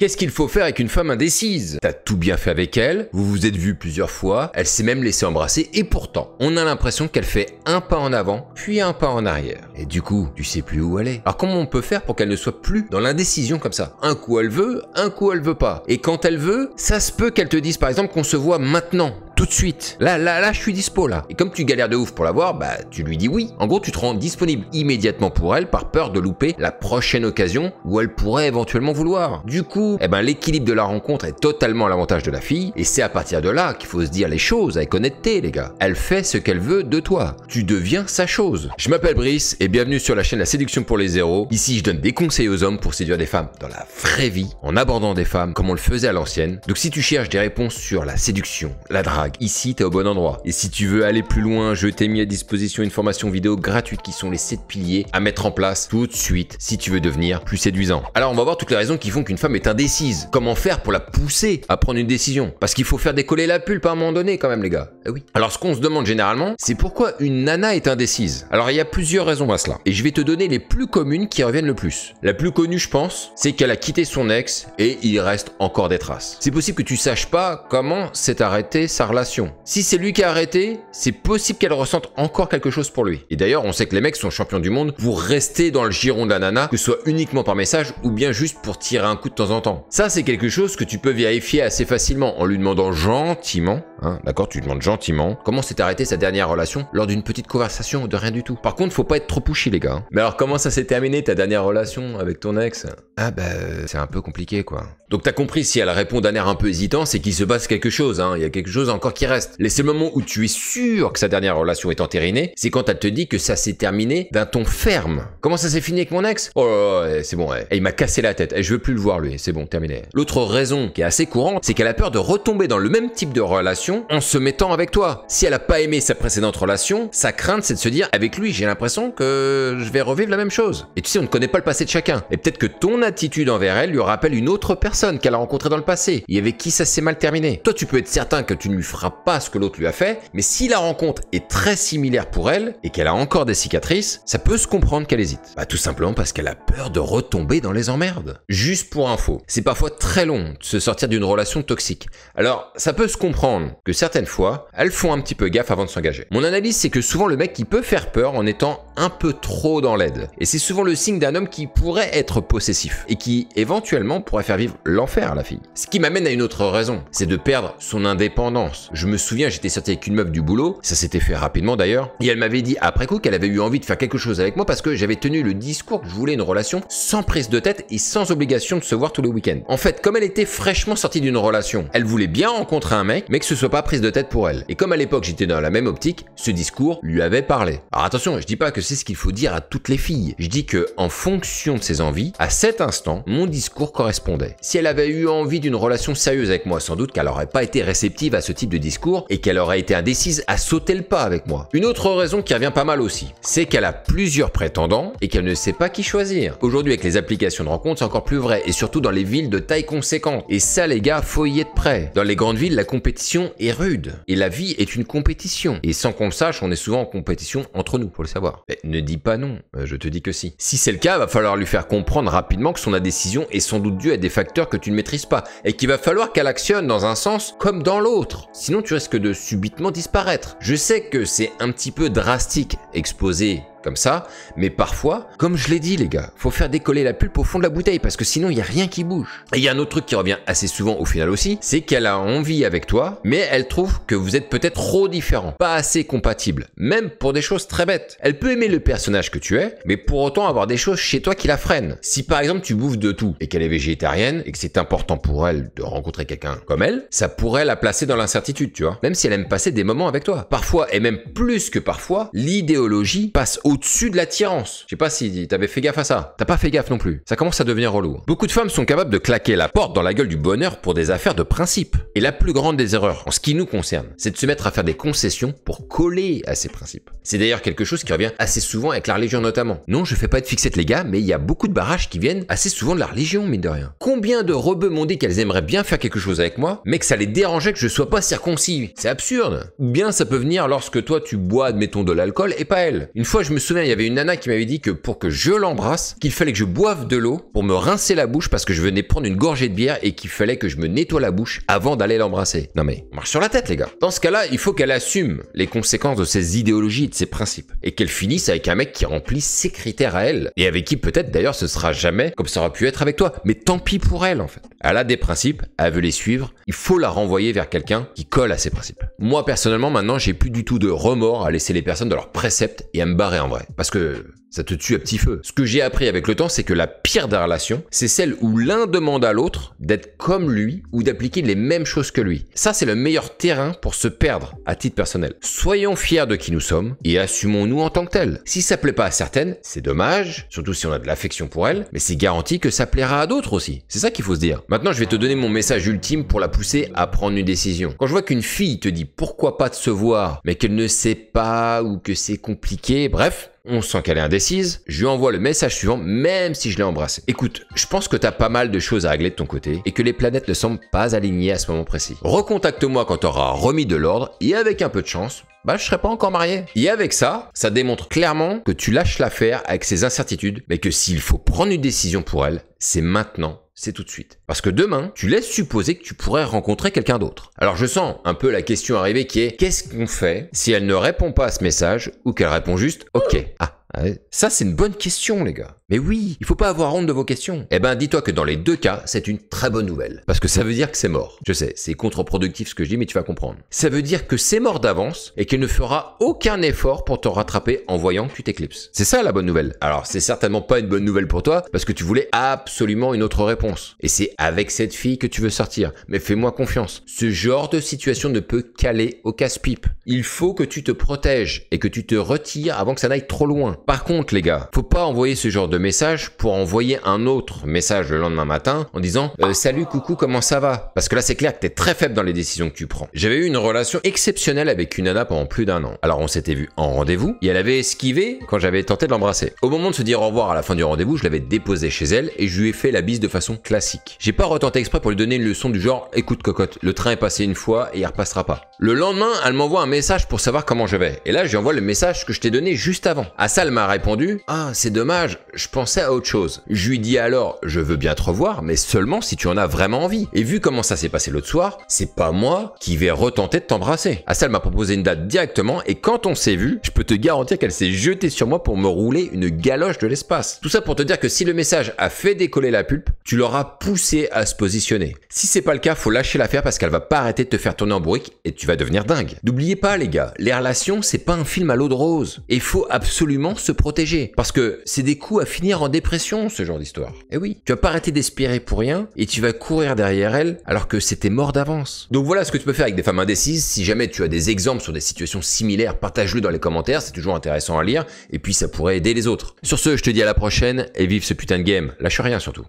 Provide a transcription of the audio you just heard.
Qu'est-ce qu'il faut faire avec une femme indécise T'as tout bien fait avec elle, vous vous êtes vu plusieurs fois, elle s'est même laissée embrasser et pourtant, on a l'impression qu'elle fait un pas en avant, puis un pas en arrière. Et du coup, tu sais plus où elle est. Alors comment on peut faire pour qu'elle ne soit plus dans l'indécision comme ça Un coup elle veut, un coup elle veut pas. Et quand elle veut, ça se peut qu'elle te dise par exemple qu'on se voit maintenant tout de suite. Là, là, là, je suis dispo là. Et comme tu galères de ouf pour l'avoir, bah tu lui dis oui. En gros, tu te rends disponible immédiatement pour elle par peur de louper la prochaine occasion où elle pourrait éventuellement vouloir. Du coup, eh ben l'équilibre de la rencontre est totalement à l'avantage de la fille et c'est à partir de là qu'il faut se dire les choses avec honnêteté, les gars. Elle fait ce qu'elle veut de toi. Tu deviens sa chose. Je m'appelle Brice et bienvenue sur la chaîne La séduction pour les zéros. Ici, je donne des conseils aux hommes pour séduire des femmes dans la vraie vie en abordant des femmes comme on le faisait à l'ancienne. Donc si tu cherches des réponses sur la séduction, la drague Ici, t'es au bon endroit. Et si tu veux aller plus loin, je t'ai mis à disposition une formation vidéo gratuite qui sont les 7 piliers à mettre en place tout de suite si tu veux devenir plus séduisant. Alors, on va voir toutes les raisons qui font qu'une femme est indécise. Comment faire pour la pousser à prendre une décision Parce qu'il faut faire décoller la pulpe à un moment donné quand même, les gars. Ah Alors ce qu'on se demande généralement, c'est pourquoi une nana est indécise. Alors il y a plusieurs raisons à cela. Et je vais te donner les plus communes qui reviennent le plus. La plus connue, je pense, c'est qu'elle a quitté son ex et il reste encore des traces. C'est possible que tu saches pas comment s'est arrêtée sa relation. Si c'est lui qui a arrêté, c'est possible qu'elle ressente encore quelque chose pour lui. Et d'ailleurs, on sait que les mecs sont champions du monde pour rester dans le giron de la nana, que ce soit uniquement par message ou bien juste pour tirer un coup de temps en temps. Ça, c'est quelque chose que tu peux vérifier assez facilement en lui demandant gentiment Hein, d'accord Tu demandes gentiment comment s'est arrêtée sa dernière relation lors d'une petite conversation ou de rien du tout. Par contre, faut pas être trop pushy, les gars. Hein. Mais alors, comment ça s'est terminé ta dernière relation avec ton ex Ah, bah, euh, c'est un peu compliqué, quoi. Donc t'as compris, si elle répond d'un air un peu hésitant, c'est qu'il se passe quelque chose, hein. il y a quelque chose encore qui reste. Les le moment où tu es sûr que sa dernière relation est entérinée, c'est quand elle te dit que ça s'est terminé d'un ton ferme. Comment ça s'est fini avec mon ex Oh eh, c'est bon, eh. Eh, il m'a cassé la tête, et je veux plus le voir lui, c'est bon, terminé. L'autre raison qui est assez courante, c'est qu'elle a peur de retomber dans le même type de relation en se mettant avec toi. Si elle a pas aimé sa précédente relation, sa crainte c'est de se dire, avec lui j'ai l'impression que je vais revivre la même chose. Et tu sais, on ne connaît pas le passé de chacun. Et peut-être que ton attitude envers elle lui rappelle une autre personne qu'elle a rencontré dans le passé et avec qui ça s'est mal terminé. Toi, tu peux être certain que tu ne lui feras pas ce que l'autre lui a fait, mais si la rencontre est très similaire pour elle et qu'elle a encore des cicatrices, ça peut se comprendre qu'elle hésite. Bah, tout simplement parce qu'elle a peur de retomber dans les emmerdes. Juste pour info, c'est parfois très long de se sortir d'une relation toxique. Alors, ça peut se comprendre que certaines fois, elles font un petit peu gaffe avant de s'engager. Mon analyse, c'est que souvent le mec, qui peut faire peur en étant un peu trop dans l'aide. Et c'est souvent le signe d'un homme qui pourrait être possessif et qui éventuellement pourrait faire vivre l'enfer à la fille. Ce qui m'amène à une autre raison, c'est de perdre son indépendance. Je me souviens, j'étais sorti avec une meuf du boulot, ça s'était fait rapidement d'ailleurs, et elle m'avait dit après coup qu'elle avait eu envie de faire quelque chose avec moi parce que j'avais tenu le discours que je voulais une relation sans prise de tête et sans obligation de se voir tous les week-ends. En fait, comme elle était fraîchement sortie d'une relation, elle voulait bien rencontrer un mec, mais que ce soit pas prise de tête pour elle. Et comme à l'époque j'étais dans la même optique, ce discours lui avait parlé. Alors attention, je dis pas que c'est ce qu'il faut dire à toutes les filles. Je dis que, en fonction de ses envies, à cet instant, mon discours correspondait. Si elle avait eu envie d'une relation sérieuse avec moi, sans doute qu'elle n'aurait pas été réceptive à ce type de discours et qu'elle aurait été indécise à sauter le pas avec moi. Une autre raison qui revient pas mal aussi, c'est qu'elle a plusieurs prétendants et qu'elle ne sait pas qui choisir. Aujourd'hui, avec les applications de rencontres, c'est encore plus vrai, et surtout dans les villes de taille conséquente. Et ça, les gars, faut y être prêt. Dans les grandes villes, la compétition est rude. Et la vie est une compétition. Et sans qu'on le sache, on est souvent en compétition entre nous, pour le savoir ne dis pas non, euh, je te dis que si. Si c'est le cas, va falloir lui faire comprendre rapidement que son indécision est sans doute due à des facteurs que tu ne maîtrises pas, et qu'il va falloir qu'elle actionne dans un sens comme dans l'autre, sinon tu risques de subitement disparaître. Je sais que c'est un petit peu drastique, exposé ça, mais parfois, comme je l'ai dit les gars, faut faire décoller la pulpe au fond de la bouteille parce que sinon il n'y a rien qui bouge. Et il y a un autre truc qui revient assez souvent au final aussi, c'est qu'elle a envie avec toi, mais elle trouve que vous êtes peut-être trop différent, pas assez compatible, même pour des choses très bêtes. Elle peut aimer le personnage que tu es, mais pour autant avoir des choses chez toi qui la freinent. Si par exemple tu bouffes de tout et qu'elle est végétarienne et que c'est important pour elle de rencontrer quelqu'un comme elle, ça pourrait la placer dans l'incertitude, tu vois. Même si elle aime passer des moments avec toi. Parfois, et même plus que parfois, l'idéologie passe au dessus de l'attirance. Je sais pas si t'avais fait gaffe à ça. T'as pas fait gaffe non plus. Ça commence à devenir relou. Beaucoup de femmes sont capables de claquer la porte dans la gueule du bonheur pour des affaires de principe. Et la plus grande des erreurs, en ce qui nous concerne, c'est de se mettre à faire des concessions pour coller à ces principes. C'est d'ailleurs quelque chose qui revient assez souvent avec la religion notamment. Non, je fais pas de fixette les gars, mais il y a beaucoup de barrages qui viennent assez souvent de la religion, mine de rien. Combien de rebeux m'ont dit qu'elles aimeraient bien faire quelque chose avec moi, mais que ça les dérangeait que je sois pas circoncis C'est absurde. Ou bien ça peut venir lorsque toi tu bois, admettons, de l'alcool et pas elle. Une fois je me souviens, il y avait une nana qui m'avait dit que pour que je l'embrasse, qu'il fallait que je boive de l'eau pour me rincer la bouche parce que je venais prendre une gorgée de bière et qu'il fallait que je me nettoie la bouche avant d'aller l'embrasser. Non mais, on marche sur la tête les gars. Dans ce cas-là, il faut qu'elle assume les conséquences de ses idéologies et de ses principes et qu'elle finisse avec un mec qui remplit ses critères à elle et avec qui peut-être d'ailleurs ce sera jamais comme ça aurait pu être avec toi. Mais tant pis pour elle en fait. Elle a des principes, elle veut les suivre, il faut la renvoyer vers quelqu'un qui colle à ses principes. Moi personnellement maintenant, j'ai plus du tout de remords à laisser les personnes de leurs préceptes et à me barrer en parce que ça te tue à petit feu. Ce que j'ai appris avec le temps, c'est que la pire des relations, c'est celle où l'un demande à l'autre d'être comme lui ou d'appliquer les mêmes choses que lui. Ça, c'est le meilleur terrain pour se perdre à titre personnel. Soyons fiers de qui nous sommes et assumons-nous en tant que tels. Si ça plaît pas à certaines, c'est dommage, surtout si on a de l'affection pour elles, mais c'est garanti que ça plaira à d'autres aussi. C'est ça qu'il faut se dire. Maintenant, je vais te donner mon message ultime pour la pousser à prendre une décision. Quand je vois qu'une fille te dit pourquoi pas de se voir, mais qu'elle ne sait pas ou que c'est compliqué, bref, on sent qu'elle est indécise, je lui envoie le message suivant même si je l'ai embrassé. Écoute, je pense que t'as pas mal de choses à régler de ton côté et que les planètes ne semblent pas alignées à ce moment précis. Recontacte-moi quand t'auras remis de l'ordre et avec un peu de chance, bah je serai pas encore marié. Et avec ça, ça démontre clairement que tu lâches l'affaire avec ses incertitudes, mais que s'il faut prendre une décision pour elle, c'est maintenant c'est tout de suite. Parce que demain, tu laisses supposer que tu pourrais rencontrer quelqu'un d'autre. Alors je sens un peu la question arriver qui est qu'est-ce qu'on fait si elle ne répond pas à ce message ou qu'elle répond juste OK. Ah, ah ça, c'est une bonne question, les gars. Mais oui, il faut pas avoir honte de vos questions. Eh ben, dis-toi que dans les deux cas, c'est une très bonne nouvelle. Parce que ça veut dire que c'est mort. Je sais, c'est contre-productif ce que je dis, mais tu vas comprendre. Ça veut dire que c'est mort d'avance et qu'il ne fera aucun effort pour te rattraper en voyant que tu t'éclipses. C'est ça la bonne nouvelle. Alors, c'est certainement pas une bonne nouvelle pour toi parce que tu voulais absolument une autre réponse. Et c'est avec cette fille que tu veux sortir. Mais fais-moi confiance. Ce genre de situation ne peut caler au casse-pipe. Il faut que tu te protèges et que tu te retires avant que ça n'aille trop loin. Par contre, les gars, faut pas envoyer ce genre de message pour envoyer un autre message le lendemain matin en disant euh, salut, coucou, comment ça va Parce que là, c'est clair que t'es très faible dans les décisions que tu prends. J'avais eu une relation exceptionnelle avec une nana pendant plus d'un an. Alors, on s'était vu en rendez-vous et elle avait esquivé quand j'avais tenté de l'embrasser. Au moment de se dire au revoir à la fin du rendez-vous, je l'avais déposé chez elle et je lui ai fait la bise de façon classique. J'ai pas retenté exprès pour lui donner une leçon du genre écoute cocotte, le train est passé une fois et il repassera pas. Le lendemain, elle m'envoie un message pour savoir comment je vais. Et là, je envoie le message que je t'ai donné juste avant. À m'a répondu Ah, c'est dommage, je pensais à autre chose. Je lui dis alors Je veux bien te revoir, mais seulement si tu en as vraiment envie. Et vu comment ça s'est passé l'autre soir, c'est pas moi qui vais retenter de t'embrasser. à ça, elle m'a proposé une date directement, et quand on s'est vu, je peux te garantir qu'elle s'est jetée sur moi pour me rouler une galoche de l'espace. Tout ça pour te dire que si le message a fait décoller la pulpe, tu l'auras poussé à se positionner. Si c'est pas le cas, faut lâcher l'affaire parce qu'elle va pas arrêter de te faire tourner en bourrique et tu vas devenir dingue. N'oubliez pas les gars, les relations c'est pas un film à l'eau de rose et faut absolument se protéger parce que c'est des coups à finir en dépression ce genre d'histoire. Et eh oui, tu vas pas arrêter d'espérer pour rien et tu vas courir derrière elle alors que c'était mort d'avance. Donc voilà ce que tu peux faire avec des femmes indécises. Si jamais tu as des exemples sur des situations similaires, partage-le dans les commentaires, c'est toujours intéressant à lire et puis ça pourrait aider les autres. Sur ce, je te dis à la prochaine et vive ce putain de game. Lâche rien surtout.